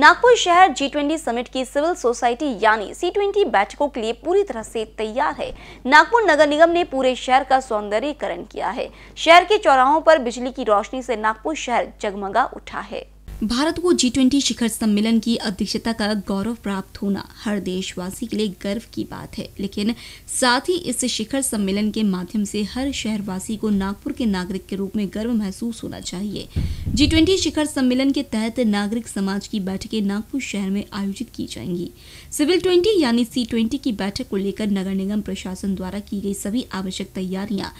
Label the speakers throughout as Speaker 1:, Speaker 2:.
Speaker 1: नागपुर शहर G twenty summit की civil society यानी सी ट्वेंटी बैठकों के लिए पूरी तरह से तैयार है नागपुर नगर निगम ने पूरे शहर का सौंदर्यीकरण किया है शहर के चौराहों पर बिजली की रोशनी से नागपुर शहर जगमगा उठा है भारत को जी ट्वेंटी शिखर सम्मेलन की अध्यक्षता का गौरव प्राप्त होना हर देशवासी के लिए गर्व की बात है लेकिन साथ ही इस शिखर सम्मेलन के माध्यम से हर शहरवासी को नागपुर के नागरिक के रूप में गर्व महसूस होना चाहिए जी ट्वेंटी शिखर सम्मेलन के तहत नागरिक समाज की बैठकें नागपुर शहर में आयोजित की जाएंगी सिविल ट्वेंटी यानी सी ट्वेंटी की बैठक को लेकर नगर निगम प्रशासन द्वारा की गई सभी आवश्यक तैयारियां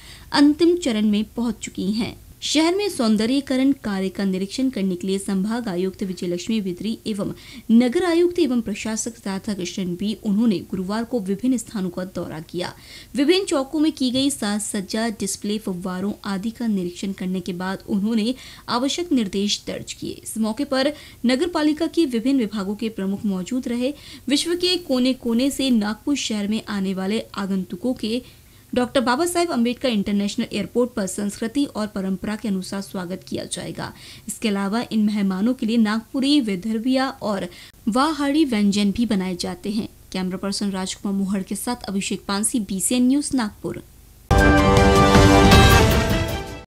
Speaker 1: अंतिम चरण में पहुंच चुकी हैं शहर में सौंदर्यकरण कार्य का निरीक्षण करने के लिए संभाग आयुक्त विजय लक्ष्मी बिद्री एवं नगर आयुक्त एवं प्रशासक राधा भी उन्होंने गुरुवार को विभिन्न स्थानों का दौरा किया विभिन्न चौकों में की गई साज सज्जा डिस्प्ले फव्वारों आदि का निरीक्षण करने के बाद उन्होंने आवश्यक निर्देश दर्ज किए इस मौके पर नगर के विभिन्न विभागों के प्रमुख मौजूद रहे विश्व के कोने कोने से नागपुर शहर में आने वाले आगंतुकों के doctor Baba Saheb Ambedkar international airport पर संस्कृति और परंपरा के अनुसार स्वागत किया जाएगा इसके अलावा इन मेहमानों के लिए नागपुरी विदर्भिया और वाहाड़ी व्यंजन भी बनाए जाते हैं कैमरा पर्सन राजकुमार मोहड़ के साथ अभिषेक पांसी बीसीएन न्यूज नागपुर